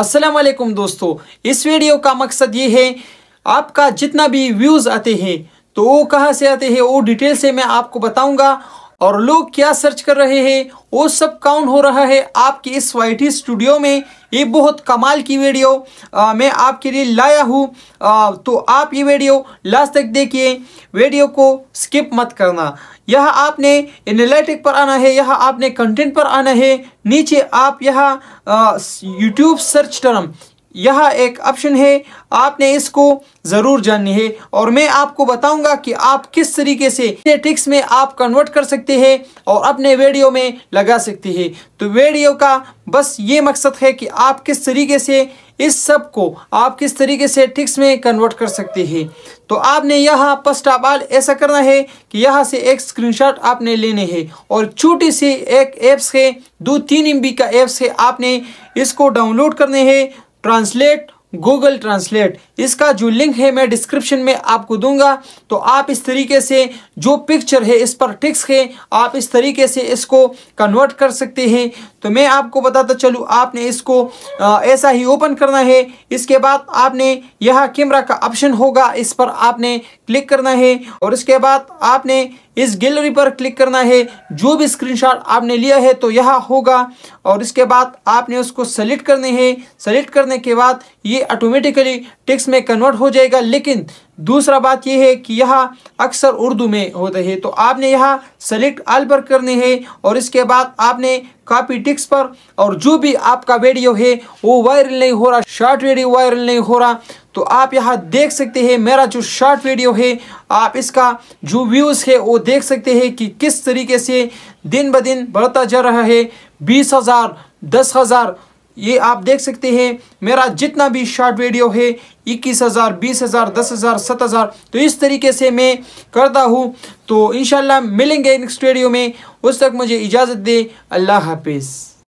असलम दोस्तों इस वीडियो का मकसद ये है आपका जितना भी व्यूज़ आते हैं तो वो कहाँ से आते हैं वो डिटेल से मैं आपको बताऊंगा और लोग क्या सर्च कर रहे हैं वो सब काउंट हो रहा है आपके इस वाई स्टूडियो में ये बहुत कमाल की वीडियो आ, मैं आपके लिए लाया हूँ तो आप ये वीडियो लास्ट तक देखिए वीडियो को स्किप मत करना यह आपने एनालिटिक पर आना है यह आपने कंटेंट पर आना है नीचे आप यह यूट्यूब सर्च टर्म यह एक ऑप्शन है आपने इसको ज़रूर जाननी है और मैं आपको बताऊंगा कि आप किस तरीके से ट्रिक्स में आप कन्वर्ट कर सकते हैं और अपने वीडियो में लगा सकते हैं तो वीडियो का बस ये मकसद है कि आप किस तरीके से इस सब को आप किस तरीके से ट्रिक्स में कन्वर्ट कर सकते हैं तो आपने यहाँ फर्स्ट ऑफ ऑल ऐसा करना है कि यहाँ से एक स्क्रीनशॉट आपने लेने हैं और छोटी सी एक ऐप्स है दो तीन एम का ऐप्स है आपने इसको डाउनलोड करने हैं ट्रांसलेट गूगल ट्रांसलेट इसका जो लिंक है मैं डिस्क्रिप्शन में आपको दूंगा तो आप इस तरीके से जो पिक्चर है इस पर टिक्स है आप इस तरीके से इसको कन्वर्ट कर सकते हैं तो मैं आपको बताता चलूँ आपने इसको ऐसा ही ओपन करना है इसके बाद आपने यह कैमरा का ऑप्शन होगा इस पर आपने क्लिक करना है और इसके बाद आपने इस गैलरी पर क्लिक करना है जो भी स्क्रीनशॉट आपने लिया है तो यह होगा और इसके बाद आपने उसको सेलेक्ट करने है सेलेक्ट करने के बाद ये ऑटोमेटिकली टेक्स्ट में कन्वर्ट हो जाएगा लेकिन दूसरा बात यह है कि यह अक्सर उर्दू में होते है तो आपने यह सेलेक्ट आल पर करने है और इसके बाद आपने कापी टिक्स पर और जो भी आपका वीडियो है वो वायरल नहीं हो रहा शॉर्ट वीडियो वायरल नहीं हो रहा तो आप यहाँ देख सकते हैं मेरा जो शॉर्ट वीडियो है आप इसका जो व्यूज़ है वो देख सकते हैं कि किस तरीके से दिन ब दिन बढ़ता जा रहा है बीस हज़ार दस हज़ार ये आप देख सकते हैं मेरा जितना भी शॉर्ट वीडियो है इक्कीस हज़ार बीस हज़ार दस हज़ार सत हज़ार तो इस तरीके से मैं करता हूँ तो इन मिलेंगे नेक्स्ट वीडियो में उस तक मुझे इजाज़त दे अल्लाह हाफिज़